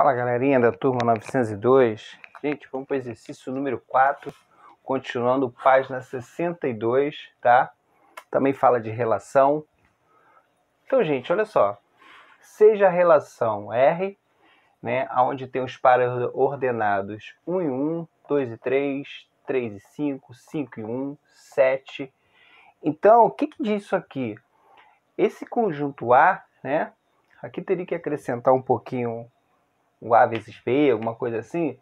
Fala galerinha da turma 902. Gente, vamos para o exercício número 4, continuando página 62, tá? Também fala de relação. Então, gente, olha só. Seja a relação R, né, onde tem os pares ordenados 1 e 1, 2 e 3, 3 e 5, 5 e 1, 7. Então, o que, que diz isso aqui? Esse conjunto A, né? Aqui teria que acrescentar um pouquinho o A vezes B, alguma coisa assim.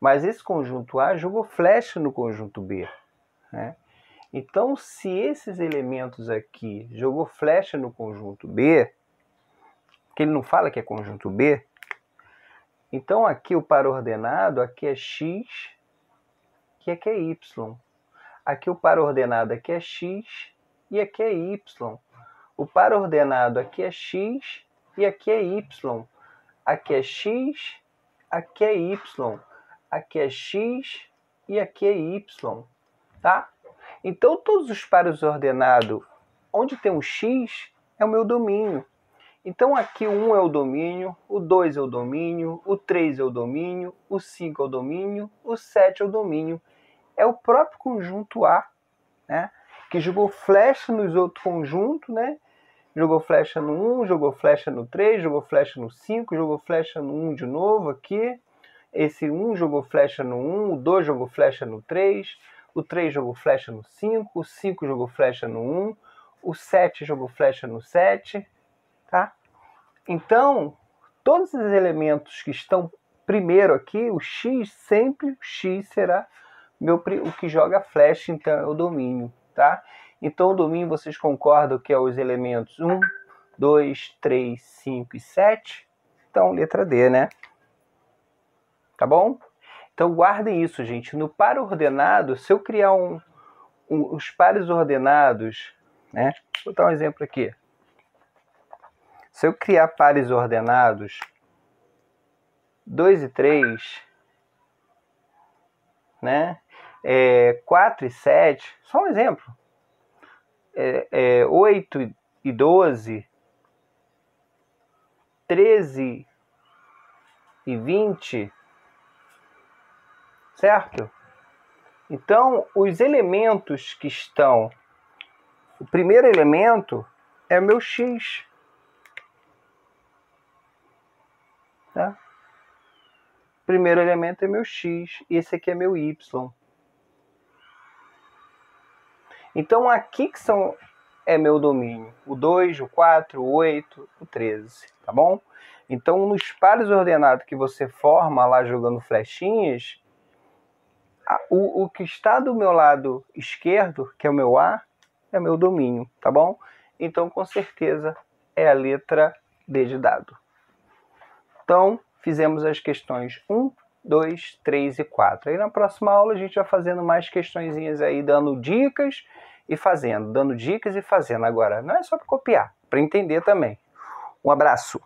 Mas esse conjunto A jogou flecha no conjunto B. Né? Então, se esses elementos aqui jogou flecha no conjunto B, que ele não fala que é conjunto B, então aqui o par ordenado, aqui é x, que aqui é y. Aqui o par ordenado aqui é x e aqui é y. O par ordenado aqui é x e aqui é y aqui é x, aqui é y, aqui é x e aqui é y, tá? Então todos os pares ordenados onde tem um x é o meu domínio. Então aqui o 1 é o domínio, o 2 é o domínio, o 3 é o domínio, o 5 é o domínio, o 7 é o domínio. É o próprio conjunto A, né? Que jogou flecha nos outros conjuntos, né? jogou flecha no 1, jogou flecha no 3, jogou flecha no 5, jogou flecha no 1 de novo aqui. Esse 1 jogou flecha no 1, o 2 jogou flecha no 3, o 3 jogou flecha no 5, o 5 jogou flecha no 1, o 7 jogou flecha no 7, tá? Então, todos os elementos que estão primeiro aqui, o x sempre o x será meu o que joga flecha, então é o domínio, tá? Então, domingo vocês concordam que é os elementos 1, 2, 3, 5 e 7? Então, letra D, né? Tá bom? Então, guardem isso, gente. No par ordenado, se eu criar um, um os pares ordenados, né? Vou dar um exemplo aqui. Se eu criar pares ordenados 2 e 3, né? É, 4 e 7, só um exemplo é, 8 é, e 12, 13 e 20, certo? Então, os elementos que estão. O primeiro elemento é meu x. Tá? O primeiro elemento é meu x, esse aqui é meu y. Então aqui que são é meu domínio, o 2, o 4, o 8, o 13, tá bom? Então nos pares ordenados que você forma lá jogando flechinhas, o, o que está do meu lado esquerdo, que é o meu A, é meu domínio, tá bom? Então com certeza é a letra D de dado. Então fizemos as questões 1, 2, 3 e 4. Aí na próxima aula a gente vai fazendo mais questõezinhas aí, dando dicas e fazendo, dando dicas e fazendo. Agora, não é só para copiar, para entender também. Um abraço!